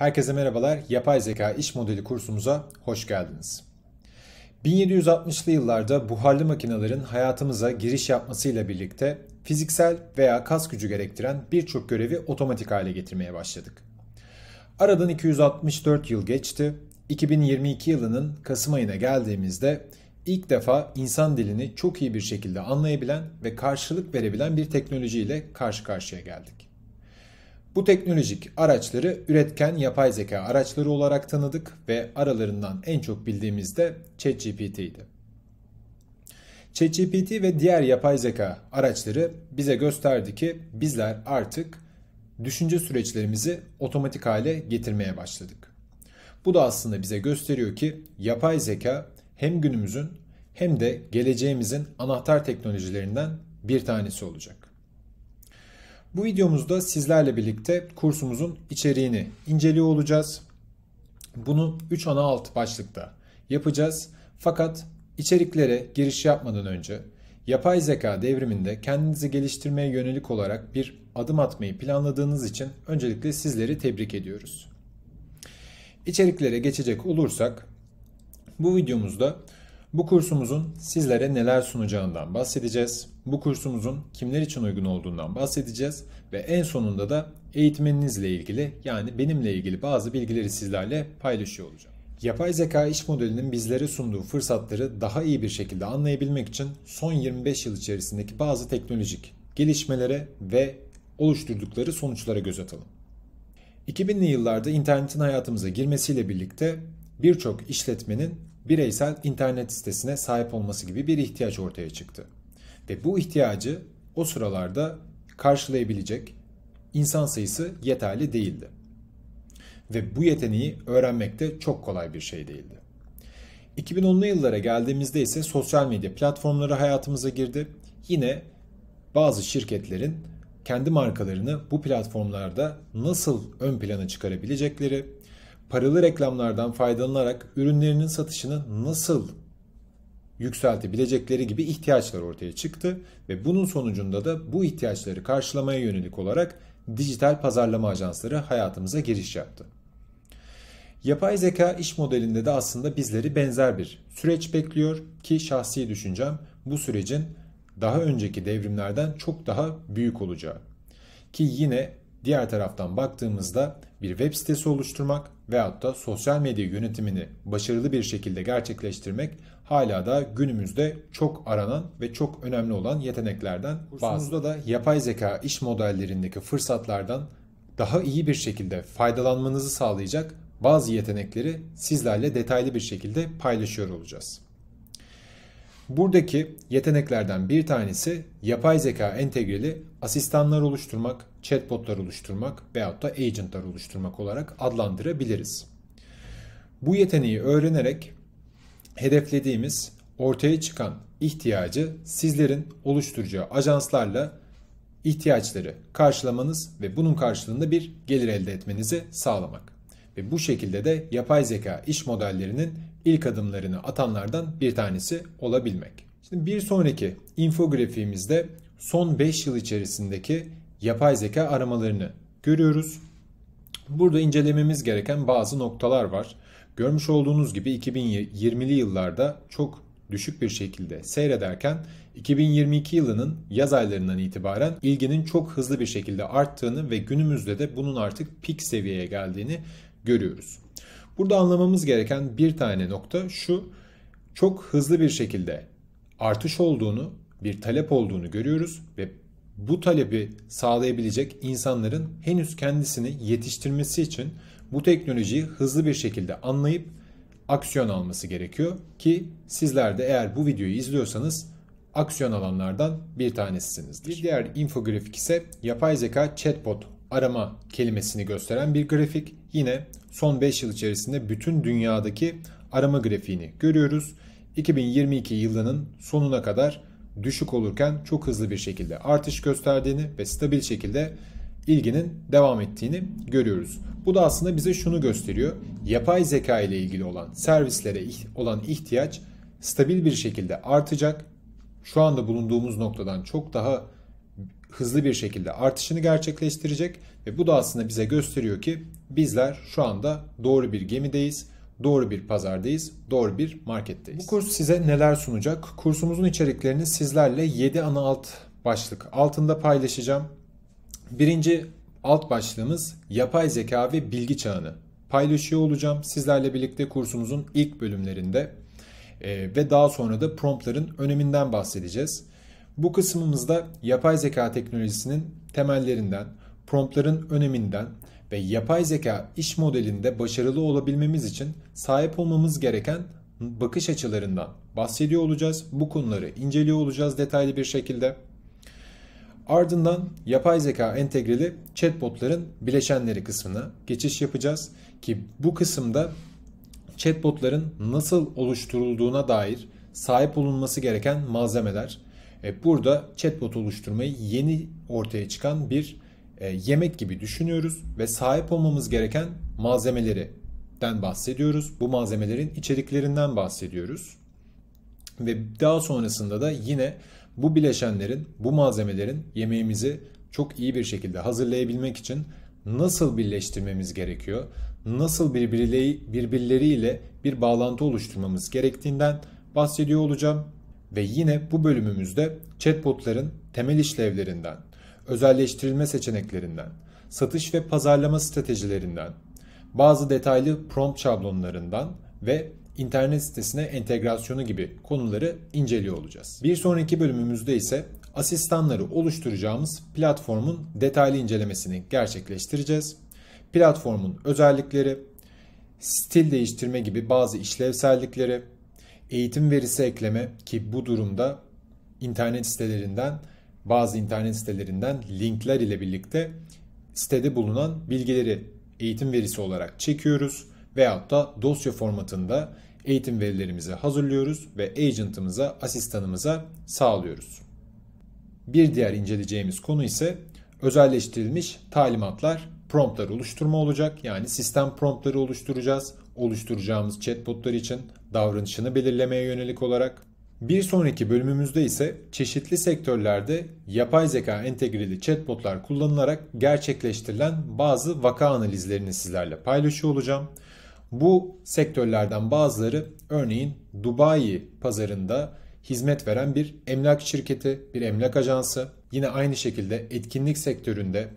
Herkese merhabalar. Yapay zeka iş modeli kursumuza hoş geldiniz. 1760'lı yıllarda buharlı makinelerin hayatımıza giriş yapmasıyla birlikte fiziksel veya kas gücü gerektiren birçok görevi otomatik hale getirmeye başladık. Aradan 264 yıl geçti. 2022 yılının Kasım ayına geldiğimizde ilk defa insan dilini çok iyi bir şekilde anlayabilen ve karşılık verebilen bir teknolojiyle karşı karşıya geldik. Bu teknolojik araçları üretken yapay zeka araçları olarak tanıdık ve aralarından en çok bildiğimiz de ChatGPT idi. ChatGPT ve diğer yapay zeka araçları bize gösterdi ki bizler artık düşünce süreçlerimizi otomatik hale getirmeye başladık. Bu da aslında bize gösteriyor ki yapay zeka hem günümüzün hem de geleceğimizin anahtar teknolojilerinden bir tanesi olacak. Bu videomuzda sizlerle birlikte kursumuzun içeriğini inceliyor olacağız. Bunu 3 ana alt başlıkta yapacağız. Fakat içeriklere giriş yapmadan önce yapay zeka devriminde kendinizi geliştirmeye yönelik olarak bir adım atmayı planladığınız için öncelikle sizleri tebrik ediyoruz. İçeriklere geçecek olursak bu videomuzda bu kursumuzun sizlere neler sunacağından bahsedeceğiz bu kursumuzun kimler için uygun olduğundan bahsedeceğiz ve en sonunda da eğitmeninizle ilgili yani benimle ilgili bazı bilgileri sizlerle paylaşıyor olacağım. Yapay zeka iş modelinin bizlere sunduğu fırsatları daha iyi bir şekilde anlayabilmek için son 25 yıl içerisindeki bazı teknolojik gelişmelere ve oluşturdukları sonuçlara göz atalım. 2000'li yıllarda internetin hayatımıza girmesiyle birlikte birçok işletmenin bireysel internet sitesine sahip olması gibi bir ihtiyaç ortaya çıktı ve bu ihtiyacı o sıralarda karşılayabilecek insan sayısı yeterli değildi. Ve bu yeteneği öğrenmek de çok kolay bir şey değildi. 2010'lu yıllara geldiğimizde ise sosyal medya platformları hayatımıza girdi. Yine bazı şirketlerin kendi markalarını bu platformlarda nasıl ön plana çıkarabilecekleri, paralı reklamlardan faydalanarak ürünlerinin satışını nasıl yükseltebilecekleri gibi ihtiyaçlar ortaya çıktı ve bunun sonucunda da bu ihtiyaçları karşılamaya yönelik olarak dijital pazarlama ajansları hayatımıza giriş yaptı. Yapay zeka iş modelinde de aslında bizleri benzer bir süreç bekliyor ki şahsi düşüncem bu sürecin daha önceki devrimlerden çok daha büyük olacağı. Ki yine diğer taraftan baktığımızda bir web sitesi oluşturmak veyahut da sosyal medya yönetimini başarılı bir şekilde gerçekleştirmek hala da günümüzde çok aranan ve çok önemli olan yeteneklerden bazıda da yapay zeka iş modellerindeki fırsatlardan daha iyi bir şekilde faydalanmanızı sağlayacak bazı yetenekleri sizlerle detaylı bir şekilde paylaşıyor olacağız. Buradaki yeteneklerden bir tanesi yapay zeka entegreli asistanlar oluşturmak chatbotlar oluşturmak veyahut da agentlar oluşturmak olarak adlandırabiliriz. Bu yeteneği öğrenerek hedeflediğimiz ortaya çıkan ihtiyacı sizlerin oluşturacağı ajanslarla ihtiyaçları karşılamanız ve bunun karşılığında bir gelir elde etmenizi sağlamak. Ve bu şekilde de yapay zeka iş modellerinin ilk adımlarını atanlardan bir tanesi olabilmek. Şimdi bir sonraki infografiğimizde son 5 yıl içerisindeki yapay zeka aramalarını görüyoruz. Burada incelememiz gereken bazı noktalar var. Görmüş olduğunuz gibi 2020'li yıllarda çok düşük bir şekilde seyrederken 2022 yılının yaz aylarından itibaren ilginin çok hızlı bir şekilde arttığını ve günümüzde de bunun artık pik seviyeye geldiğini görüyoruz. Burada anlamamız gereken bir tane nokta şu. Çok hızlı bir şekilde artış olduğunu, bir talep olduğunu görüyoruz ve bu talebi sağlayabilecek insanların henüz kendisini yetiştirmesi için bu teknolojiyi hızlı bir şekilde anlayıp aksiyon alması gerekiyor ki sizler de eğer bu videoyu izliyorsanız aksiyon alanlardan bir tanesisinizdir. Bir diğer infografik ise yapay zeka chatbot arama kelimesini gösteren bir grafik. Yine son 5 yıl içerisinde bütün dünyadaki arama grafiğini görüyoruz. 2022 yılının sonuna kadar düşük olurken çok hızlı bir şekilde artış gösterdiğini ve stabil şekilde ilginin devam ettiğini görüyoruz. Bu da aslında bize şunu gösteriyor. Yapay zeka ile ilgili olan servislere olan ihtiyaç stabil bir şekilde artacak. Şu anda bulunduğumuz noktadan çok daha hızlı bir şekilde artışını gerçekleştirecek ve bu da aslında bize gösteriyor ki bizler şu anda doğru bir gemideyiz Doğru bir pazardayız, doğru bir marketteyiz. Bu kurs size neler sunacak? Kursumuzun içeriklerini sizlerle 7 ana alt başlık altında paylaşacağım. Birinci alt başlığımız yapay zeka ve bilgi çağını paylaşıyor olacağım. Sizlerle birlikte kursumuzun ilk bölümlerinde e, ve daha sonra da promptların öneminden bahsedeceğiz. Bu kısmımızda yapay zeka teknolojisinin temellerinden, promptların öneminden ve yapay zeka iş modelinde başarılı olabilmemiz için sahip olmamız gereken bakış açılarından bahsediyor olacağız. Bu konuları inceliyor olacağız detaylı bir şekilde. Ardından yapay zeka entegreli chatbotların bileşenleri kısmına geçiş yapacağız ki bu kısımda chatbotların nasıl oluşturulduğuna dair sahip olunması gereken malzemeler. E, burada chatbot oluşturmayı yeni ortaya çıkan bir e, yemek gibi düşünüyoruz ve sahip olmamız gereken malzemelerden bahsediyoruz. Bu malzemelerin içeriklerinden bahsediyoruz. Ve daha sonrasında da yine bu bileşenlerin, bu malzemelerin yemeğimizi çok iyi bir şekilde hazırlayabilmek için nasıl birleştirmemiz gerekiyor? Nasıl birbirleriyle bir bağlantı oluşturmamız gerektiğinden bahsediyor olacağım. Ve yine bu bölümümüzde chatbotların temel işlevlerinden, özelleştirilme seçeneklerinden, satış ve pazarlama stratejilerinden, bazı detaylı prompt şablonlarından ve internet sitesine entegrasyonu gibi konuları inceliyor olacağız. Bir sonraki bölümümüzde ise asistanları oluşturacağımız platformun detaylı incelemesini gerçekleştireceğiz. Platformun özellikleri, stil değiştirme gibi bazı işlevsellikleri, eğitim verisi ekleme ki bu durumda internet sitelerinden bazı internet sitelerinden linkler ile birlikte sitede bulunan bilgileri eğitim verisi olarak çekiyoruz veyahut da dosya formatında eğitim verilerimizi hazırlıyoruz ve agent'ımıza, asistanımıza sağlıyoruz. Bir diğer inceleyeceğimiz konu ise özelleştirilmiş talimatlar, promptlar oluşturma olacak. Yani sistem promptları oluşturacağız. Oluşturacağımız chatbotlar için davranışını belirlemeye yönelik olarak bir sonraki bölümümüzde ise çeşitli sektörlerde yapay zeka entegreli chatbotlar kullanılarak gerçekleştirilen bazı vaka analizlerini sizlerle paylaşıyor olacağım. Bu sektörlerden bazıları örneğin Dubai pazarında hizmet veren bir emlak şirketi, bir emlak ajansı, yine aynı şekilde etkinlik sektöründe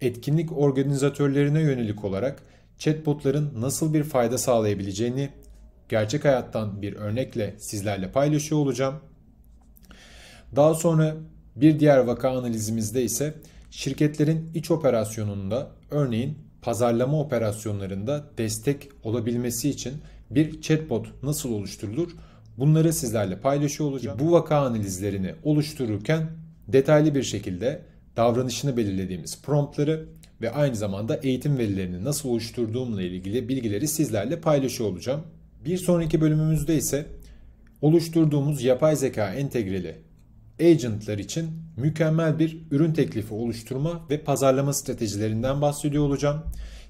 etkinlik organizatörlerine yönelik olarak chatbotların nasıl bir fayda sağlayabileceğini gerçek hayattan bir örnekle sizlerle paylaşıyor olacağım. Daha sonra bir diğer vaka analizimizde ise şirketlerin iç operasyonunda örneğin pazarlama operasyonlarında destek olabilmesi için bir chatbot nasıl oluşturulur? Bunları sizlerle paylaşıyor olacağım. Bu vaka analizlerini oluştururken detaylı bir şekilde davranışını belirlediğimiz promptları ve aynı zamanda eğitim verilerini nasıl oluşturduğumla ilgili bilgileri sizlerle paylaşıyor olacağım. Bir sonraki bölümümüzde ise oluşturduğumuz yapay zeka entegreli agentler için mükemmel bir ürün teklifi oluşturma ve pazarlama stratejilerinden bahsediyor olacağım.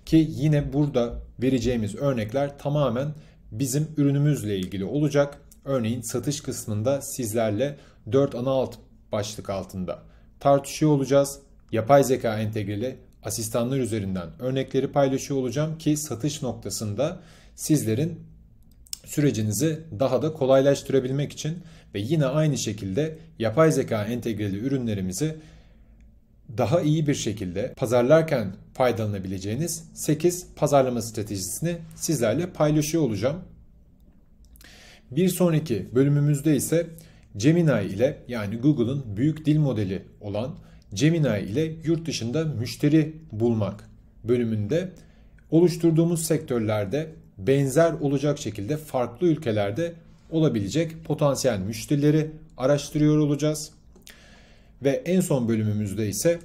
Ki yine burada vereceğimiz örnekler tamamen bizim ürünümüzle ilgili olacak. Örneğin satış kısmında sizlerle 4 ana alt başlık altında tartışıyor olacağız. Yapay zeka entegreli asistanlar üzerinden örnekleri paylaşıyor olacağım ki satış noktasında sizlerin sürecinizi daha da kolaylaştırabilmek için ve yine aynı şekilde yapay zeka entegreli ürünlerimizi daha iyi bir şekilde pazarlarken faydalanabileceğiniz 8 pazarlama stratejisini sizlerle paylaşıyor olacağım. Bir sonraki bölümümüzde ise Gemini ile yani Google'ın büyük dil modeli olan Gemini ile yurt dışında müşteri bulmak bölümünde oluşturduğumuz sektörlerde benzer olacak şekilde farklı ülkelerde olabilecek potansiyel müşterileri araştırıyor olacağız. Ve en son bölümümüzde ise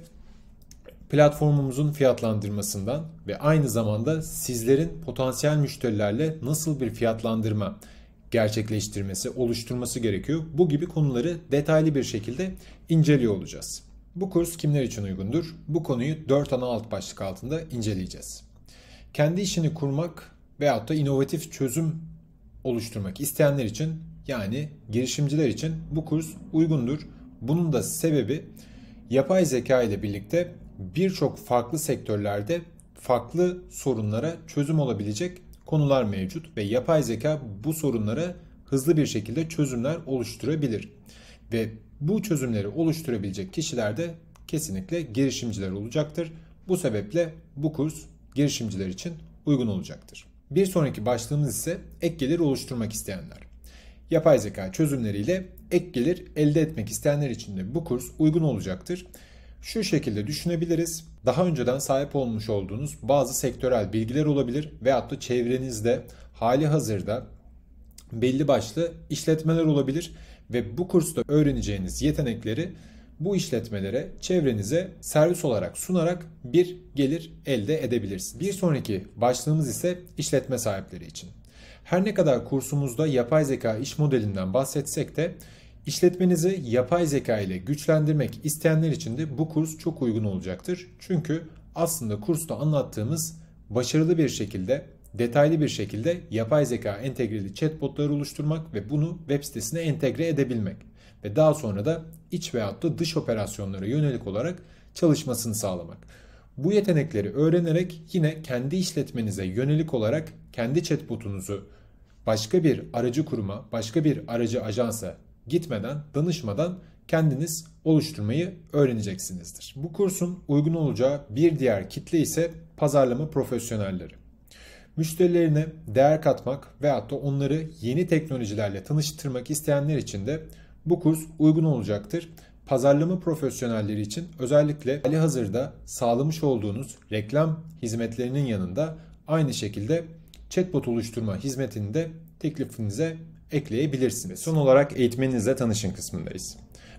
platformumuzun fiyatlandırmasından ve aynı zamanda sizlerin potansiyel müşterilerle nasıl bir fiyatlandırma gerçekleştirmesi, oluşturması gerekiyor. Bu gibi konuları detaylı bir şekilde inceliyor olacağız. Bu kurs kimler için uygundur? Bu konuyu 4 ana alt başlık altında inceleyeceğiz. Kendi işini kurmak veyahut da inovatif çözüm oluşturmak isteyenler için yani girişimciler için bu kurs uygundur. Bunun da sebebi yapay zeka ile birlikte birçok farklı sektörlerde farklı sorunlara çözüm olabilecek konular mevcut ve yapay zeka bu sorunlara hızlı bir şekilde çözümler oluşturabilir. Ve bu çözümleri oluşturabilecek kişiler de kesinlikle girişimciler olacaktır. Bu sebeple bu kurs girişimciler için uygun olacaktır. Bir sonraki başlığımız ise ek gelir oluşturmak isteyenler. Yapay zeka çözümleriyle ek gelir elde etmek isteyenler için de bu kurs uygun olacaktır. Şu şekilde düşünebiliriz. Daha önceden sahip olmuş olduğunuz bazı sektörel bilgiler olabilir veyahut da çevrenizde hali hazırda belli başlı işletmeler olabilir ve bu kursta öğreneceğiniz yetenekleri bu işletmelere çevrenize servis olarak sunarak bir gelir elde edebilirsiniz. Bir sonraki başlığımız ise işletme sahipleri için. Her ne kadar kursumuzda yapay zeka iş modelinden bahsetsek de işletmenizi yapay zeka ile güçlendirmek isteyenler için de bu kurs çok uygun olacaktır. Çünkü aslında kursta anlattığımız başarılı bir şekilde detaylı bir şekilde yapay zeka entegreli chatbotları oluşturmak ve bunu web sitesine entegre edebilmek ve daha sonra da iç veyahut da dış operasyonlara yönelik olarak çalışmasını sağlamak. Bu yetenekleri öğrenerek yine kendi işletmenize yönelik olarak kendi chatbotunuzu başka bir aracı kuruma, başka bir aracı ajansa gitmeden, danışmadan kendiniz oluşturmayı öğreneceksinizdir. Bu kursun uygun olacağı bir diğer kitle ise pazarlama profesyonelleri. Müşterilerine değer katmak veyahut da onları yeni teknolojilerle tanıştırmak isteyenler için de bu kurs uygun olacaktır. Pazarlama profesyonelleri için özellikle hali hazırda sağlamış olduğunuz reklam hizmetlerinin yanında aynı şekilde chatbot oluşturma hizmetini de teklifinize ekleyebilirsiniz. Son olarak eğitmeninizle tanışın kısmındayız.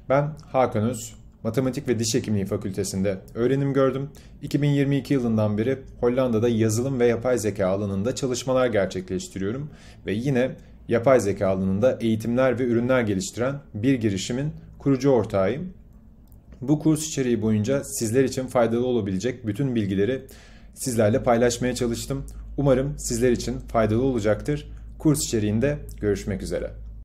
Ben Hakan Öz, Matematik ve Diş Hekimliği Fakültesinde öğrenim gördüm. 2022 yılından beri Hollanda'da yazılım ve yapay zeka alanında çalışmalar gerçekleştiriyorum ve yine yapay zeka alanında eğitimler ve ürünler geliştiren bir girişimin kurucu ortağıyım. Bu kurs içeriği boyunca sizler için faydalı olabilecek bütün bilgileri sizlerle paylaşmaya çalıştım. Umarım sizler için faydalı olacaktır. Kurs içeriğinde görüşmek üzere.